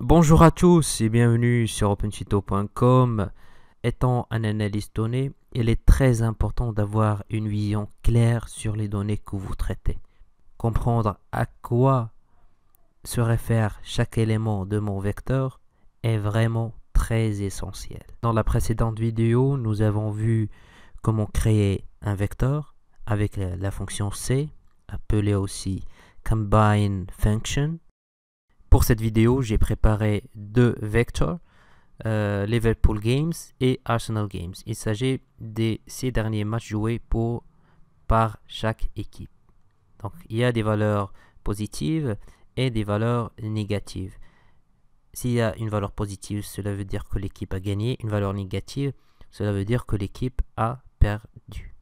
Bonjour à tous et bienvenue sur OpenCito.com. Étant un analyste donné, il est très important d'avoir une vision claire sur les données que vous traitez. Comprendre à quoi se réfère chaque élément de mon vecteur est vraiment très essentiel. Dans la précédente vidéo, nous avons vu comment créer un vecteur avec la fonction C, appelée aussi combine function, pour cette vidéo, j'ai préparé deux vecteurs, Level euh, Liverpool Games et Arsenal Games. Il s'agit des ces derniers matchs joués pour, par chaque équipe. Donc il y a des valeurs positives et des valeurs négatives. S'il y a une valeur positive, cela veut dire que l'équipe a gagné. Une valeur négative, cela veut dire que l'équipe a perdu.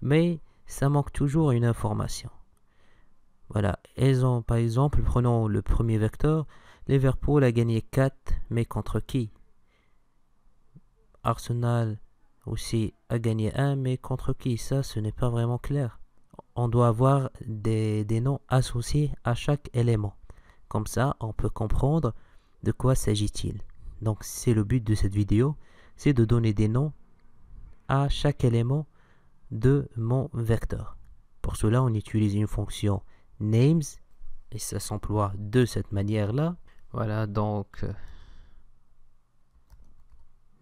Mais ça manque toujours une information. Voilà, ont, par exemple, prenons le premier vecteur. Liverpool a gagné 4, mais contre qui Arsenal aussi a gagné 1, mais contre qui Ça, ce n'est pas vraiment clair. On doit avoir des, des noms associés à chaque élément. Comme ça, on peut comprendre de quoi s'agit-il. Donc, c'est le but de cette vidéo, c'est de donner des noms à chaque élément de mon vecteur. Pour cela, on utilise une fonction names, et ça s'emploie de cette manière-là. Voilà, donc euh,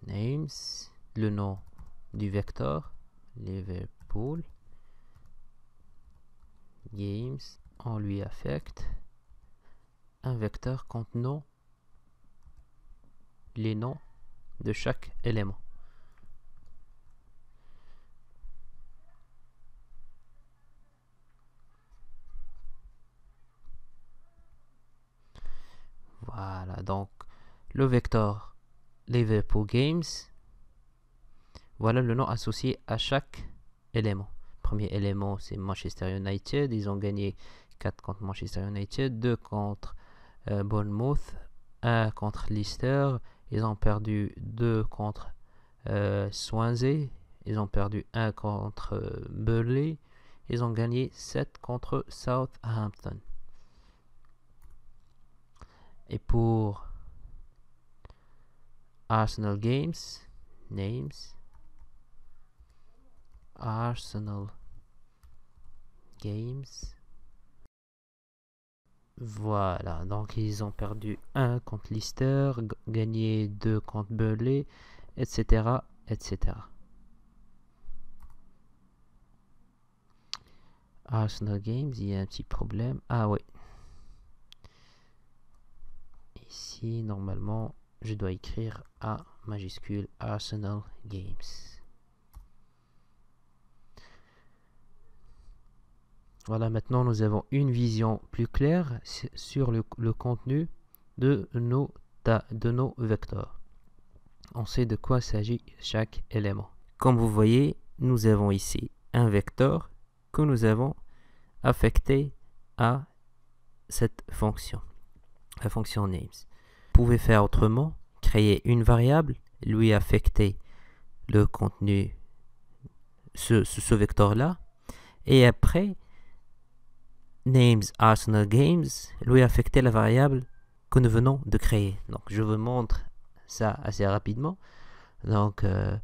names, le nom du vecteur, Liverpool, games, on lui affecte un vecteur contenant les noms de chaque élément. donc le vecteur Liverpool-Games, voilà le nom associé à chaque élément. Premier élément, c'est Manchester United. Ils ont gagné 4 contre Manchester United, 2 contre euh, Bournemouth, 1 contre Leicester. Ils ont perdu 2 contre euh, Swansea. Ils ont perdu 1 contre euh, Burnley, Ils ont gagné 7 contre Southampton. Et pour Arsenal Games, Names, Arsenal Games. Voilà, donc ils ont perdu un contre Lister, gagné deux contre Burley, etc. etc. Arsenal Games, il y a un petit problème. Ah oui, Ici, normalement, je dois écrire A majuscule Arsenal Games. Voilà, maintenant nous avons une vision plus claire sur le, contenu de nos, de nos vecteurs. On sait de quoi s'agit chaque élément. Comme vous voyez, nous avons ici un vecteur que nous avons affecté à cette fonction la fonction names. Vous pouvez faire autrement, créer une variable, lui affecter le contenu, ce, ce, vecteur-là, et après, names Arsenal Games, lui affecter la variable que nous venons de créer. Donc, je vous montre ça assez rapidement. Donc, euh,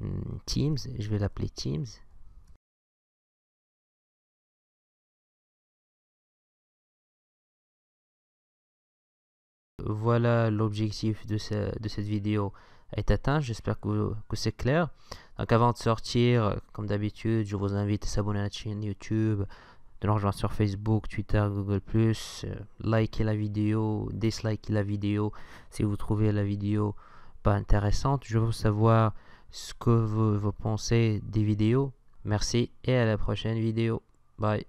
hmm, Teams, je vais l'appeler Teams. voilà l'objectif de, cette vidéo est atteint. J'espère que, c'est clair. Donc avant de sortir, comme d'habitude, je vous invite à s'abonner à la chaîne YouTube, de nous rejoindre sur Facebook, Twitter, Google+, euh, liker la vidéo, dislike la vidéo si vous trouvez la vidéo pas intéressante. Je veux savoir ce que vous pensez des vidéos. Merci et à la prochaine vidéo. Bye.